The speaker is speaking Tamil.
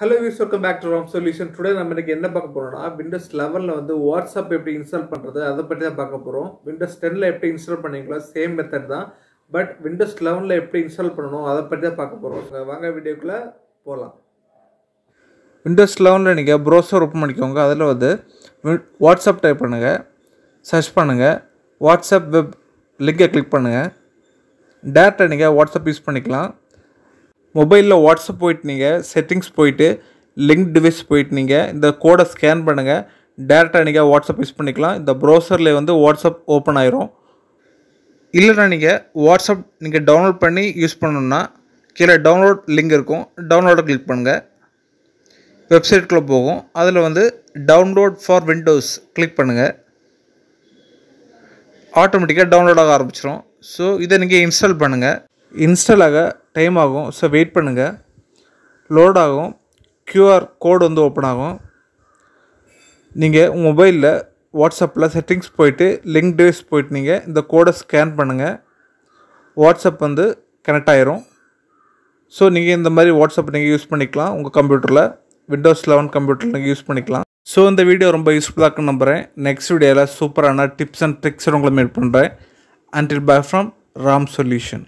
ஹலோ வீஸ் welcome back to Ram solution today நம்ம இன்றைக்கி என்ன பார்க்க போகிறோம்னா விண்டோஸ் லெவலில் வந்து வாட்ஸ்அப் எப்படி இன்ஸ்டால் பண்ணுறது அதை பற்றி தான் பார்க்க போகிறோம் விண்டோஸ் டெனில் எப்படி இன்ஸ்டால் பண்ணிங்களோ சேம் மெத்தட் தான் பட் விண்டோஸ் லெவனில் எப்படி இன்ஸ்டால் பண்ணணும் அதை பற்றி தான் பார்க்க போகிறோம் வாங்க வீடியோக்குள்ளே போகலாம் விண்டோஸ் லெவனில் நீங்கள் ப்ரௌசர் ஓப்பன் பண்ணிக்கோங்க அதில் வந்து வாட்ஸ்அப் டைப் பண்ணுங்கள் சர்ச் பண்ணுங்கள் வாட்ஸ்அப் வெப் லிங்கை கிளிக் பண்ணுங்கள் டேரெக்டாக நீங்கள் வாட்ஸ்அப் யூஸ் பண்ணிக்கலாம் மொபைலில் வாட்ஸ்அப் போயிட்டு நீங்கள் செட்டிங்ஸ் போயிட்டு லிங்க் டிவைஸ் போயிட்டு நீங்கள் இந்த கோடை ஸ்கேன் பண்ணுங்கள் டேரெக்டாக நீங்கள் வாட்ஸ்அப் யூஸ் பண்ணிக்கலாம் இந்த ப்ரௌசரில் வந்து வாட்ஸ்அப் ஓப்பன் ஆயிரும் இல்லைனா நீங்கள் வாட்ஸ்அப் நீங்கள் டவுன்லோட் பண்ணி யூஸ் பண்ணணுன்னா கீழே டவுன்லோட் லிங்க் இருக்கும் டவுன்லோடை கிளிக் பண்ணுங்கள் வெப்சைட்குள்ளே போகும் அதில் வந்து டவுன்லோட் ஃபார் விண்டோஸ் கிளிக் பண்ணுங்கள் ஆட்டோமேட்டிக்காக டவுன்லோட் ஆக ஆரம்பிச்சிடும் ஸோ இதை நீங்கள் இன்ஸ்டால் பண்ணுங்கள் இன்ஸ்டால் ஆக டைம் ஆகும் ஸோ வெயிட் பண்ணுங்கள் லோட் ஆகும் க்யூஆர் கோடு வந்து ஓப்பன் ஆகும் நீங்கள் உங்கள் மொபைலில் வாட்ஸ்அப்பில் செட்டிங்ஸ் போயிட்டு லிங்க் டிவைஸ் போயிட்டு நீங்கள் இந்த கோடை ஸ்கேன் பண்ணுங்கள் வாட்ஸ்அப் வந்து கனெக்ட் ஆயிரும் ஸோ நீங்கள் இந்த மாதிரி வாட்ஸ்அப் நீங்கள் யூஸ் பண்ணிக்கலாம் உங்கள் கம்ப்யூட்டரில் விண்டோஸ் லெவன் கம்ப்யூட்டரில் நீங்கள் யூஸ் பண்ணிக்கலாம் ஸோ இந்த வீடியோ ரொம்ப யூஸ்ஃபுல்லாக இருக்குன்னு நம்புகிறேன் நெக்ஸ்ட் வீடியோவில் சூப்பரான டிப்ஸ் அண்ட் ட்ரிக்ஸ் உங்களை மீட் பண்ணுறேன் until bye from Ram solution